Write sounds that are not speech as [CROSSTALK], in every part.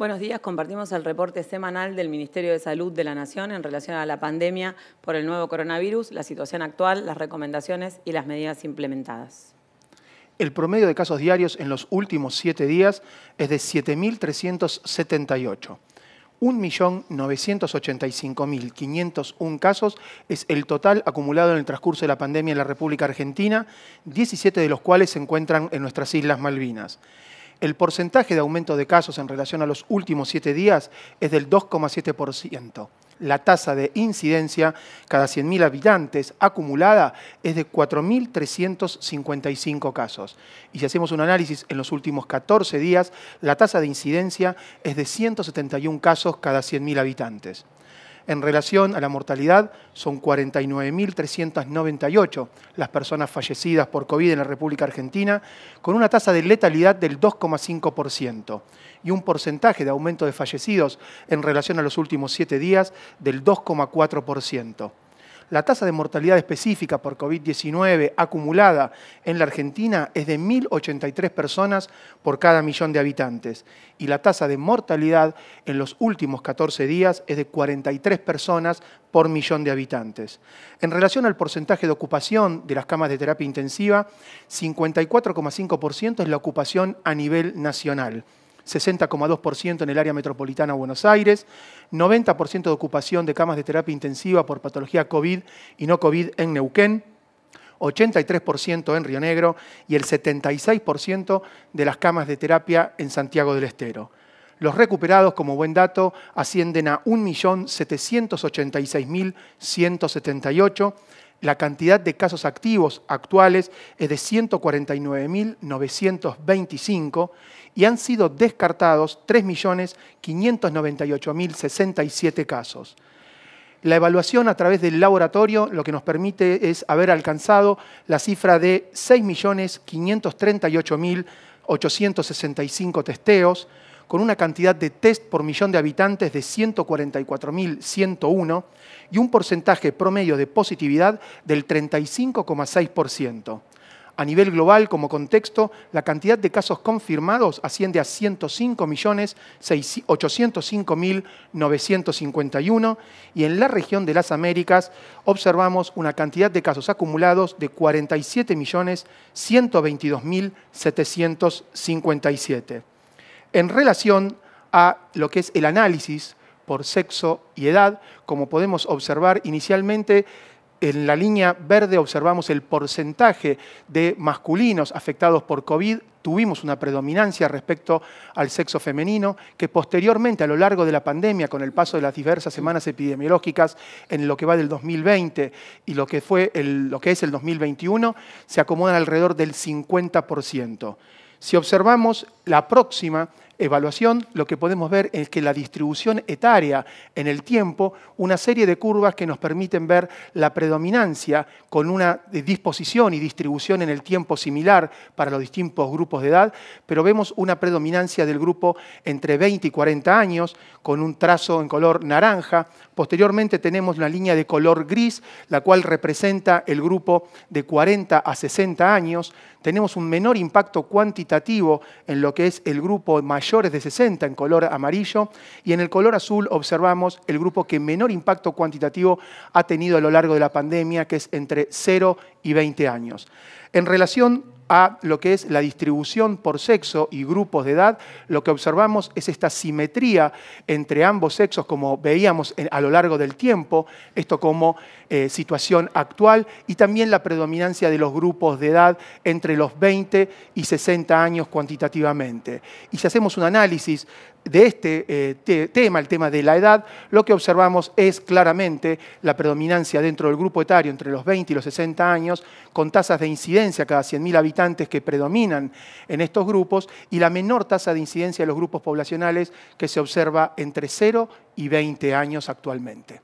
Buenos días, compartimos el reporte semanal del Ministerio de Salud de la Nación en relación a la pandemia por el nuevo coronavirus, la situación actual, las recomendaciones y las medidas implementadas. El promedio de casos diarios en los últimos siete días es de 7.378. 1.985.501 casos es el total acumulado en el transcurso de la pandemia en la República Argentina, 17 de los cuales se encuentran en nuestras Islas Malvinas. El porcentaje de aumento de casos en relación a los últimos siete días es del 2,7%. La tasa de incidencia cada 100.000 habitantes acumulada es de 4.355 casos. Y si hacemos un análisis en los últimos 14 días, la tasa de incidencia es de 171 casos cada 100.000 habitantes. En relación a la mortalidad, son 49.398 las personas fallecidas por COVID en la República Argentina, con una tasa de letalidad del 2,5% y un porcentaje de aumento de fallecidos en relación a los últimos siete días del 2,4% la tasa de mortalidad específica por COVID-19 acumulada en la Argentina es de 1.083 personas por cada millón de habitantes y la tasa de mortalidad en los últimos 14 días es de 43 personas por millón de habitantes. En relación al porcentaje de ocupación de las camas de terapia intensiva, 54,5% es la ocupación a nivel nacional. 60,2% en el área metropolitana Buenos Aires, 90% de ocupación de camas de terapia intensiva por patología COVID y no COVID en Neuquén, 83% en Río Negro y el 76% de las camas de terapia en Santiago del Estero. Los recuperados, como buen dato, ascienden a 1.786.178 la cantidad de casos activos actuales es de 149.925 y han sido descartados 3.598.067 casos. La evaluación a través del laboratorio lo que nos permite es haber alcanzado la cifra de 6.538.865 testeos, con una cantidad de test por millón de habitantes de 144.101 y un porcentaje promedio de positividad del 35,6%. A nivel global, como contexto, la cantidad de casos confirmados asciende a 105.805.951 y en la región de las Américas observamos una cantidad de casos acumulados de 47.122.757 en relación a lo que es el análisis por sexo y edad. Como podemos observar inicialmente, en la línea verde observamos el porcentaje de masculinos afectados por COVID. Tuvimos una predominancia respecto al sexo femenino, que posteriormente, a lo largo de la pandemia, con el paso de las diversas semanas epidemiológicas, en lo que va del 2020 y lo que, fue lo que es el 2021, se acomodan alrededor del 50%. Si observamos la próxima, evaluación, lo que podemos ver es que la distribución etaria en el tiempo, una serie de curvas que nos permiten ver la predominancia con una disposición y distribución en el tiempo similar para los distintos grupos de edad, pero vemos una predominancia del grupo entre 20 y 40 años, con un trazo en color naranja. Posteriormente tenemos una línea de color gris, la cual representa el grupo de 40 a 60 años. Tenemos un menor impacto cuantitativo en lo que es el grupo mayor mayores de 60 en color amarillo y en el color azul observamos el grupo que menor impacto cuantitativo ha tenido a lo largo de la pandemia, que es entre 0 y 20 años. En relación a lo que es la distribución por sexo y grupos de edad, lo que observamos es esta simetría entre ambos sexos, como veíamos a lo largo del tiempo, esto como eh, situación actual, y también la predominancia de los grupos de edad entre los 20 y 60 años cuantitativamente. Y si hacemos un análisis de este eh, tema, el tema de la edad, lo que observamos es claramente la predominancia dentro del grupo etario entre los 20 y los 60 años, con tasas de incidencia cada 100.000 habitantes que predominan en estos grupos y la menor tasa de incidencia de los grupos poblacionales que se observa entre 0 y 20 años actualmente.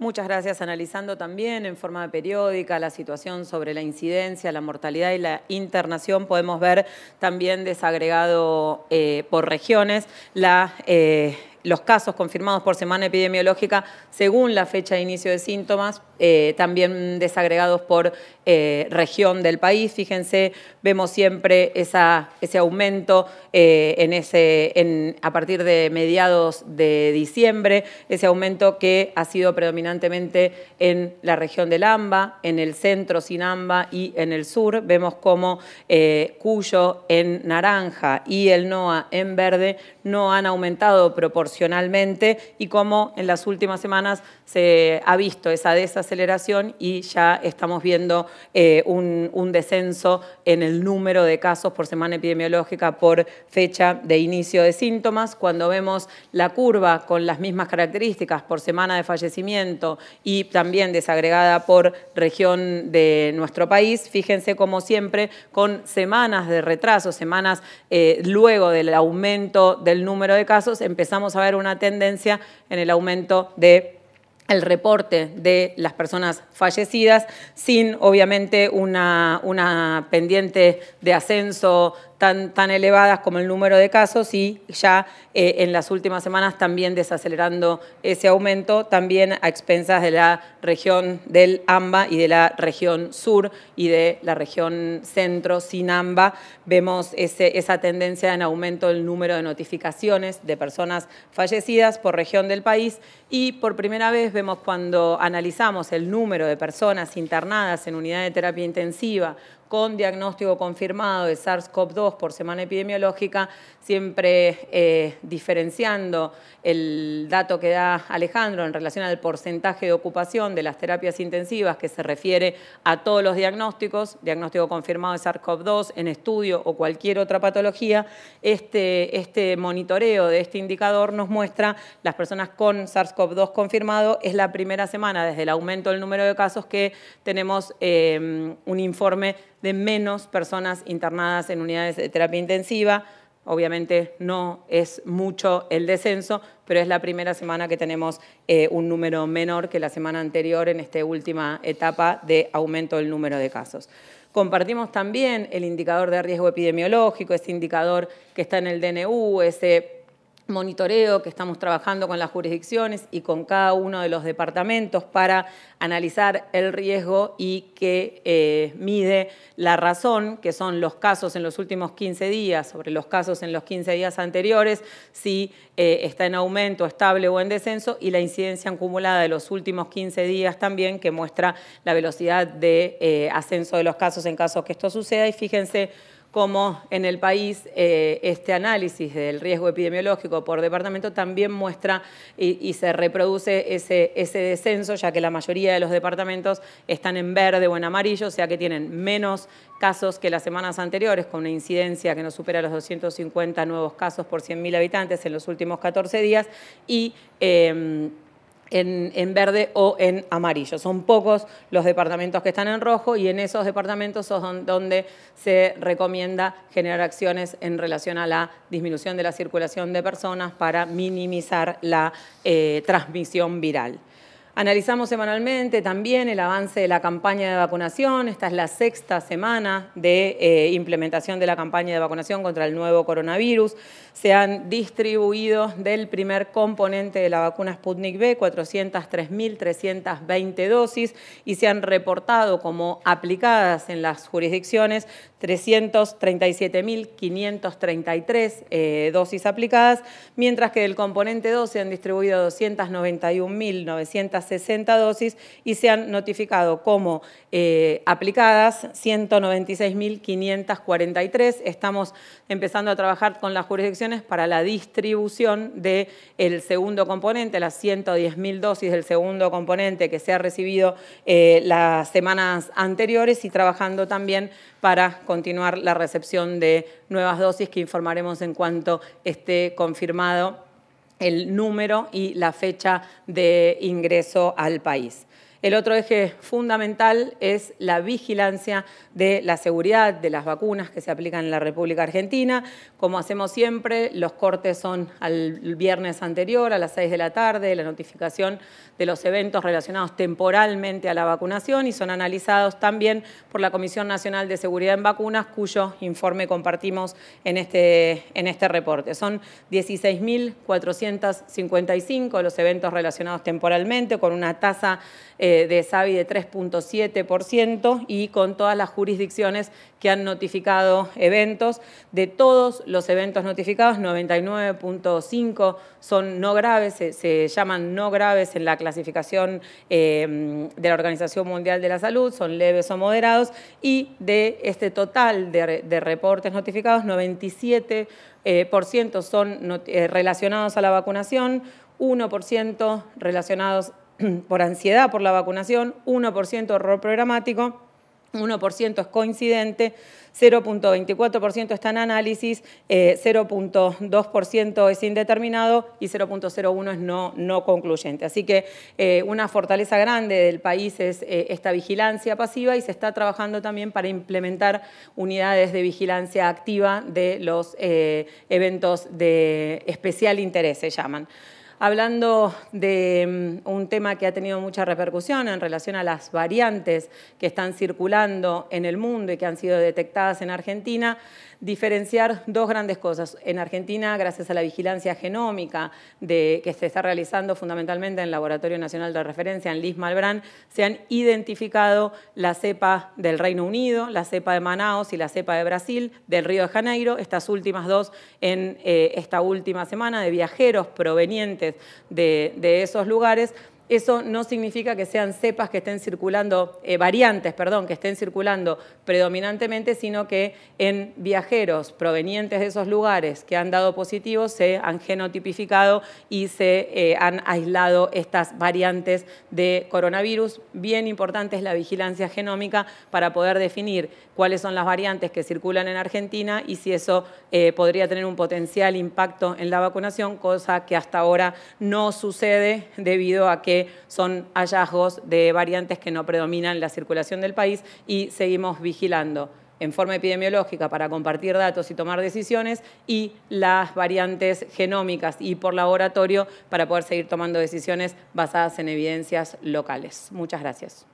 Muchas gracias. Analizando también en forma periódica la situación sobre la incidencia, la mortalidad y la internación, podemos ver también desagregado eh, por regiones la... Eh, los casos confirmados por semana epidemiológica según la fecha de inicio de síntomas, eh, también desagregados por eh, región del país. Fíjense, vemos siempre ese aumento eh, a partir de mediados de diciembre, ese aumento que ha sido predominantemente en la región del AMBA, en el centro sin AMBA y en el sur. Vemos como Cuyo en naranja y el NOA en verde no han aumentado proporcionalmente y cómo en las últimas semanas se ha visto esa desaceleración y ya estamos viendo eh, un, descenso en el número de casos por semana epidemiológica por fecha de inicio de síntomas. Cuando vemos la curva con las mismas características por semana de fallecimiento y también desagregada por región de nuestro país, fíjense como siempre con semanas de retraso, semanas eh, luego del aumento del número de casos, empezamos a a una tendencia en el aumento de el reporte de las personas fallecidas, sin obviamente una, una pendiente de ascenso tan, tan elevadas como el número de casos y ya eh, en las últimas semanas también desacelerando ese aumento, también a expensas de la región del AMBA y de la región sur y de la región centro sin AMBA, vemos esa tendencia en aumento del número de notificaciones de personas fallecidas por región del país y por primera vez vemos cuando analizamos el número de personas internadas en unidad de terapia intensiva con diagnóstico confirmado de SARS-CoV-2 por semana epidemiológica, siempre eh, diferenciando el dato que da Alejandro en relación al porcentaje de ocupación de las terapias intensivas que se refiere a todos los diagnósticos, diagnóstico confirmado de SARS-CoV-2 en estudio o cualquier otra patología, este, este monitoreo de este indicador nos muestra las personas con SARS-CoV-2 confirmado es la primera semana desde el aumento del número de casos que tenemos eh, un informe de menos personas internadas en unidades de terapia intensiva. Obviamente no es mucho el descenso, pero es la primera semana que tenemos eh, un número menor que la semana anterior en esta última etapa de aumento del número de casos. Compartimos también el indicador de riesgo epidemiológico, ese indicador que está en el DNU, ese monitoreo que estamos trabajando con las jurisdicciones y con cada uno de los departamentos para analizar el riesgo y que eh, mide la razón, que son los casos en los últimos 15 días, sobre los casos en los 15 días anteriores, si eh, está en aumento, estable o en descenso, y la incidencia acumulada de los últimos 15 días también, que muestra la velocidad de eh, ascenso de los casos en caso que esto suceda. Y fíjense, como en el país eh, este análisis del riesgo epidemiológico por departamento también muestra y, se reproduce ese, ese, descenso, ya que la mayoría de los departamentos están en verde o en amarillo, o sea que tienen menos casos que las semanas anteriores, con una incidencia que no supera los 250 nuevos casos por 100.000 habitantes en los últimos 14 días y... Em, en, verde o en amarillo. Son pocos los departamentos que están en rojo y en esos departamentos son donde se recomienda generar acciones en relación a la disminución de la circulación de personas para minimizar la eh, transmisión viral. Analizamos semanalmente también el avance de la campaña de vacunación. Esta es la sexta semana de eh, implementación de la campaña de vacunación contra el nuevo coronavirus. Se han distribuido del primer componente de la vacuna Sputnik V 403.320 dosis y se han reportado como aplicadas en las jurisdicciones 337.533 eh, dosis aplicadas, mientras que del componente 2 se han distribuido 291.900 60 dosis y se han notificado como eh, aplicadas 196.543. Estamos empezando a trabajar con las jurisdicciones para la distribución del segundo componente, las 110.000 dosis del segundo componente que se ha recibido eh, las semanas anteriores y trabajando también para continuar la recepción de nuevas dosis que informaremos en cuanto esté confirmado el número y la fecha de ingreso al país. El otro eje fundamental es la vigilancia de la seguridad de las vacunas que se aplican en la República Argentina. Como hacemos siempre, los cortes son al viernes anterior, a las 6 de la tarde, la notificación de los eventos relacionados temporalmente a la vacunación y son analizados también por la Comisión Nacional de Seguridad en Vacunas, cuyo informe compartimos en este, en este reporte. Son 16.455 los eventos relacionados temporalmente con una tasa... Eh, de SABI de 3.7% y con todas las jurisdicciones que han notificado eventos. De todos los eventos notificados, 99.5 son no graves, se, llaman no graves en la clasificación em, de la Organización Mundial de la Salud, son leves o moderados, y de este total de, reportes notificados, 97 eh, son eh, relacionados a la vacunación, 1% relacionados [CLEARS THROAT] por ansiedad por la vacunación, 1% error programático, 1% es coincidente, 0.24% está en análisis, 0.2% eh, es indeterminado y 0.01 es no, concluyente. Así que eh, una fortaleza grande del país es eh, esta vigilancia pasiva y se está trabajando también para implementar unidades de vigilancia activa de los eventos de especial interés, se llaman hablando de mm, un tema que ha tenido mucha repercusión en relación a las variantes que están circulando en el mundo y que han sido detectadas en Argentina diferenciar dos grandes cosas. En Argentina, gracias a la vigilancia genómica que se está realizando fundamentalmente en el Laboratorio Nacional de Referencia, en Liz Malbrán, se han identificado la cepa del Reino Unido, la cepa de Manaus y la cepa de Brasil, del Río de Janeiro, estas últimas dos en eh, esta última semana de viajeros provenientes de esos lugares eso no significa que sean cepas que estén circulando, eh, variantes, perdón, que estén circulando predominantemente, sino que en viajeros provenientes de esos lugares que han dado positivo se han genotipificado y se eh, han aislado estas variantes de coronavirus. Bien importante es la vigilancia genómica para poder definir cuáles son las variantes que circulan en Argentina y si eso eh, podría tener un potencial impacto en la vacunación, cosa que hasta ahora no sucede debido a que son hallazgos de variantes que no predominan la circulación del país y seguimos vigilando en forma epidemiológica para compartir datos y tomar decisiones y las variantes genómicas y por laboratorio para poder seguir tomando decisiones basadas en evidencias locales. Muchas gracias.